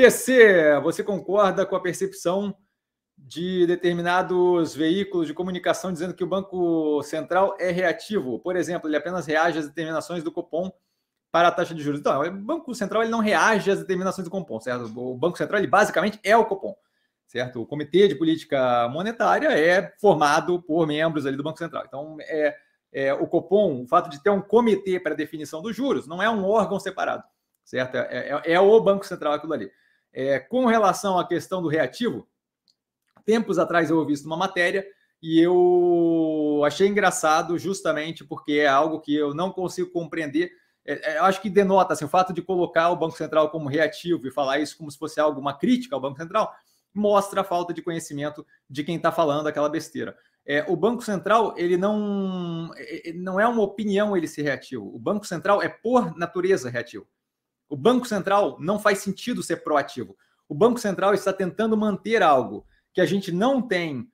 PC, você concorda com a percepção de determinados veículos de comunicação dizendo que o Banco Central é reativo? Por exemplo, ele apenas reage às determinações do Copom para a taxa de juros. Então, o Banco Central ele não reage às determinações do Copom, certo? O Banco Central ele basicamente é o Copom, certo? O Comitê de Política Monetária é formado por membros ali do Banco Central. Então, é, é o Copom, o fato de ter um comitê para definição dos juros, não é um órgão separado certo? É, é, é, o Banco Central aquilo ali. É, com relação à questão do reativo, tempos atrás eu ouvi isso numa matéria e eu achei engraçado justamente porque é algo que eu não consigo compreender. É, é eu acho que denota assim, o fato de colocar o Banco Central como reativo e falar isso como se fosse alguma crítica ao Banco Central mostra a falta de conhecimento de quem está falando aquela besteira. É, o Banco Central ele não, ele é, é, não é uma opinião ele ser reativo. O Banco Central é por natureza reativo. O Banco Central não faz sentido ser proativo. O Banco Central está tentando manter algo que a gente não tem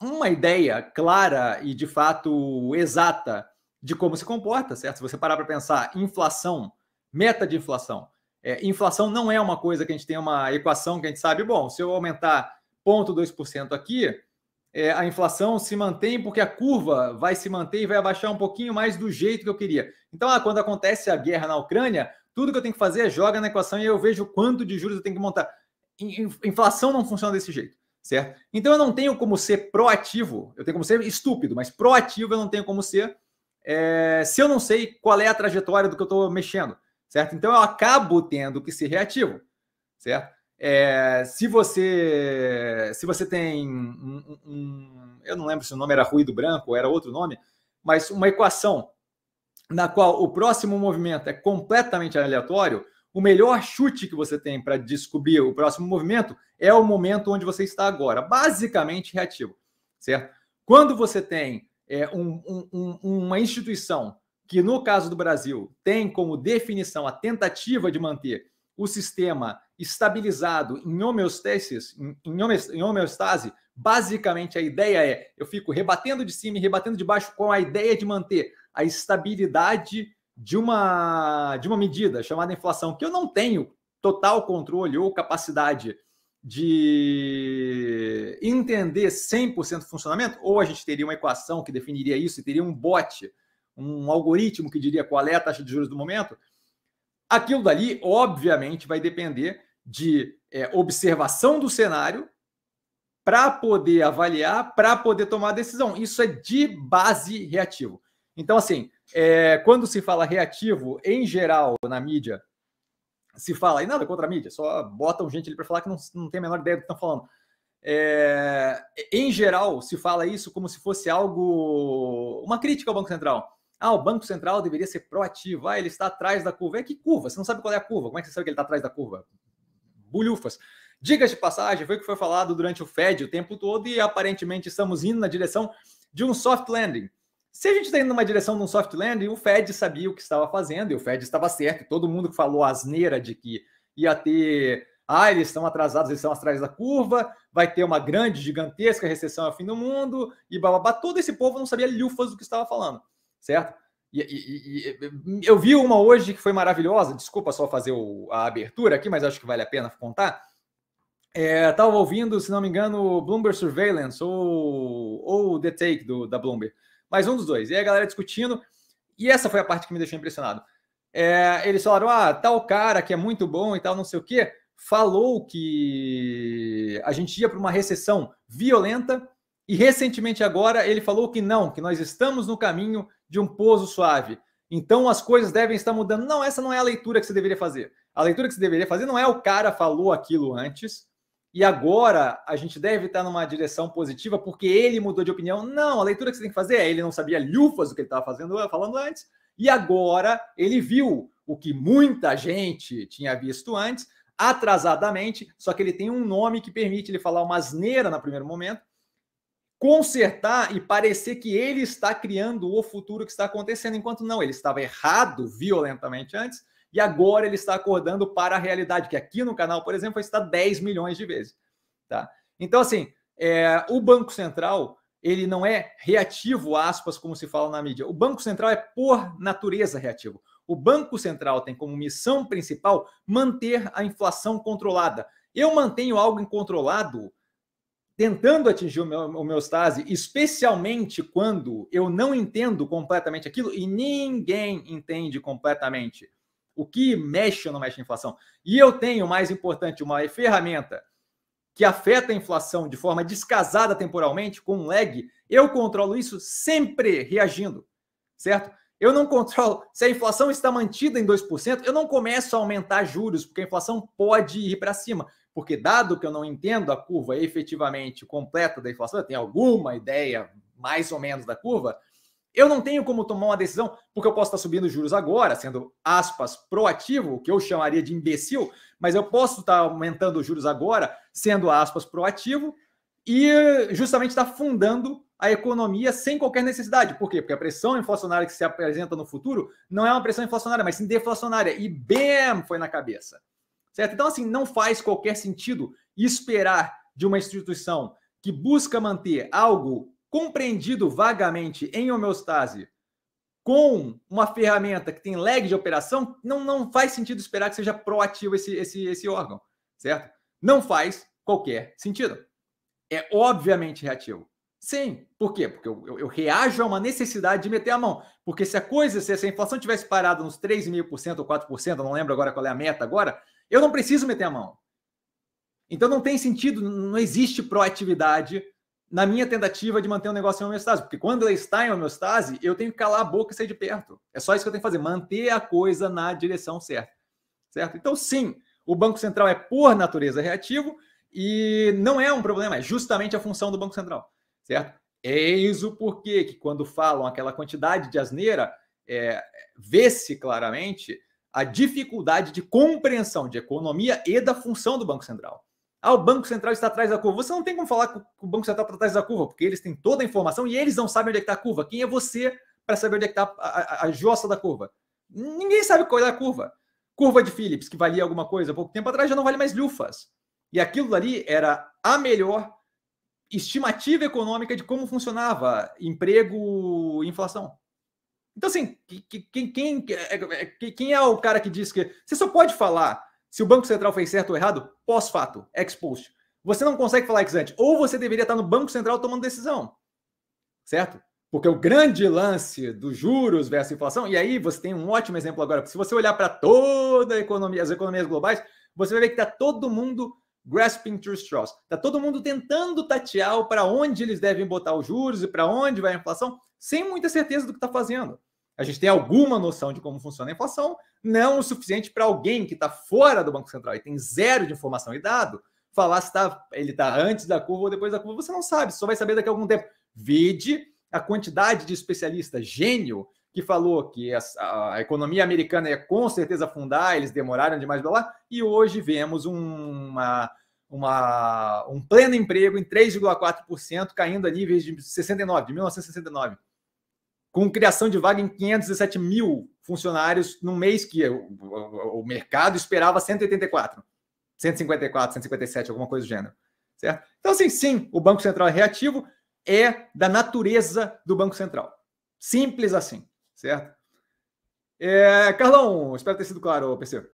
uma ideia clara e de fato exata de como se comporta, certo? Se você parar para pensar, inflação, meta de inflação. É, inflação não é uma coisa que a gente tem uma equação que a gente sabe, bom, se eu aumentar 0,2% aqui, é, a inflação se mantém porque a curva vai se manter e vai abaixar um pouquinho mais do jeito que eu queria. Então, ah, quando acontece a guerra na Ucrânia, tudo que eu tenho que fazer é joga na equação e eu vejo quanto de juros eu tenho que montar. Inflação não funciona desse jeito, certo? Então eu não tenho como ser proativo, eu tenho como ser estúpido, mas proativo eu não tenho como ser é, se eu não sei qual é a trajetória do que eu estou mexendo, certo? Então eu acabo tendo que ser reativo, certo? É, se você se você tem um, um, um, eu não lembro se o nome era ruído branco ou era outro nome, mas uma equação na qual o próximo movimento é completamente aleatório, o melhor chute que você tem para descobrir o próximo movimento é o momento onde você está agora, basicamente reativo, certo? Quando você tem é, um, um, uma instituição que, no caso do Brasil, tem como definição a tentativa de manter o sistema estabilizado em homeostasis, em, em homeostase, basicamente a ideia é eu fico rebatendo de cima e rebatendo de baixo com a ideia de manter a estabilidade de uma, de uma medida chamada inflação, que eu não tenho total controle ou capacidade de entender 100% o funcionamento, ou a gente teria uma equação que definiria isso e teria um bot, um algoritmo que diria qual é a taxa de juros do momento, aquilo dali, obviamente, vai depender de é, observação do cenário para poder avaliar, para poder tomar decisão. Isso é de base reativo. Então, assim, é, quando se fala reativo, em geral, na mídia, se fala, e nada contra a mídia, só botam gente ali para falar que não, não tem a menor ideia do que estão falando. É, em geral, se fala isso como se fosse algo, uma crítica ao Banco Central. Ah, o Banco Central deveria ser proativo. Ah, ele está atrás da curva. É que curva? Você não sabe qual é a curva. Como é que você sabe que ele está atrás da curva? Bulhufas. Dicas de passagem, foi o que foi falado durante o Fed o tempo todo e aparentemente estamos indo na direção de um soft landing. Se a gente está indo numa direção num soft e o Fed sabia o que estava fazendo, e o Fed estava certo, todo mundo que falou asneira de que ia ter. Ah, eles estão atrasados, eles estão atrás da curva, vai ter uma grande, gigantesca recessão ao fim do mundo, e bababá. Todo esse povo não sabia lufas do que estava falando, certo? E, e, e, eu vi uma hoje que foi maravilhosa, desculpa só fazer o, a abertura aqui, mas acho que vale a pena contar. Estava é, ouvindo, se não me engano, Bloomberg Surveillance ou, ou The Take do, da Bloomberg mas um dos dois. E aí a galera discutindo, e essa foi a parte que me deixou impressionado. É, eles falaram: ah, tal cara que é muito bom e tal, não sei o quê, falou que a gente ia para uma recessão violenta, e recentemente agora ele falou que não, que nós estamos no caminho de um pouso suave. Então as coisas devem estar mudando. Não, essa não é a leitura que você deveria fazer. A leitura que você deveria fazer não é o cara falou aquilo antes, e agora a gente deve estar numa direção positiva porque ele mudou de opinião. Não, a leitura que você tem que fazer é ele não sabia lhufas o que ele estava fazendo, eh, falando antes, e agora ele viu o que muita gente tinha visto antes, atrasadamente, só que ele tem um nome que permite ele falar uma asneira no primeiro momento, consertar e parecer que ele está criando o futuro que está acontecendo, enquanto não, ele estava errado violentamente antes, e agora ele está acordando para a realidade, que aqui no canal, por exemplo, foi citado 10 milhões de vezes. Tá? Então, assim, é, o Banco Central ele não é reativo, aspas, como se fala na mídia. O Banco Central é, por natureza, reativo. O Banco Central tem como missão principal manter a inflação controlada. Eu mantenho algo incontrolado, tentando atingir o meu homeostase, especialmente quando eu não entendo completamente aquilo e ninguém entende completamente o que mexe ou não mexe na inflação. E eu tenho, mais importante, uma ferramenta que afeta a inflação de forma descasada temporalmente, com um lag, eu controlo isso sempre reagindo, certo? Eu não controlo. Se a inflação está mantida em 2%, eu não começo a aumentar juros, porque a inflação pode ir para cima. Porque, dado que eu não entendo a curva efetivamente completa da inflação, eu tenho alguma ideia mais ou menos da curva, eu não tenho como tomar uma decisão, porque eu posso estar subindo juros agora, sendo aspas, proativo, que eu chamaria de imbecil, mas eu posso estar aumentando os juros agora, sendo aspas, proativo, e justamente estar fundando a economia sem qualquer necessidade. Por quê? Porque a pressão inflacionária que se apresenta no futuro não é uma pressão inflacionária, mas sim deflacionária. E bem foi na cabeça. Certo? Então, assim, não faz qualquer sentido esperar de uma instituição que busca manter algo compreendido vagamente em homeostase com uma ferramenta que tem lag de operação, não, não faz sentido esperar que seja proativo esse, esse, esse órgão, certo? Não faz qualquer sentido. É obviamente reativo. Sim, por quê? Porque eu, eu, eu reajo a uma necessidade de meter a mão. Porque se a coisa, se a inflação tivesse parado nos 3,5% ou 4%, não lembro agora qual é a meta agora, eu não preciso meter a mão. Então não tem sentido, não existe proatividade na minha tentativa de manter o negócio em homeostase. Porque quando ela está em homeostase, eu tenho que calar a boca e sair de perto. É só isso que eu tenho que fazer, manter a coisa na direção certa. Certo? Então, sim, o Banco Central é, por natureza, reativo e não é um problema, é justamente a função do Banco Central. Certo? Eis é o porquê que, quando falam aquela quantidade de asneira, é, vê-se claramente a dificuldade de compreensão de economia e da função do Banco Central. Ah, o Banco Central está atrás da curva. Você não tem como falar que o Banco Central está atrás da curva, porque eles têm toda a informação e eles não sabem onde é está a curva. Quem é você para saber onde é está a, a, a jossa da curva? Ninguém sabe qual é a curva. Curva de Phillips, que valia alguma coisa pouco tempo atrás, já não vale mais lufas. E aquilo ali era a melhor estimativa econômica de como funcionava emprego e inflação. Então, assim, quem, quem, é, é, quem é o cara que diz que você só pode falar se o Banco Central fez certo ou errado, pós-fato, ex-post. Você não consegue falar ex-ante. Ou você deveria estar no Banco Central tomando decisão. Certo? Porque o grande lance dos juros versus inflação, e aí você tem um ótimo exemplo agora, se você olhar para toda a economia, as economias globais, você vai ver que está todo mundo grasping to straws. Está todo mundo tentando tatear para onde eles devem botar os juros e para onde vai a inflação, sem muita certeza do que está fazendo a gente tem alguma noção de como funciona a inflação, não o suficiente para alguém que está fora do Banco Central e tem zero de informação e dado, falar se tá, ele está antes da curva ou depois da curva, você não sabe, só vai saber daqui a algum tempo. Vide a quantidade de especialista gênio que falou que a, a economia americana ia com certeza afundar, eles demoraram demais para lá, e hoje vemos uma, uma, um pleno emprego em 3,4%, caindo a níveis de 69, de 1969 com criação de vaga em 517 mil funcionários num mês que o, mercado esperava 184, 154, 157, alguma coisa do gênero. Certo? Então, assim, sim, o Banco Central é reativo, é da natureza do Banco Central. Simples assim, certo? É, Carlão, espero ter sido claro, pc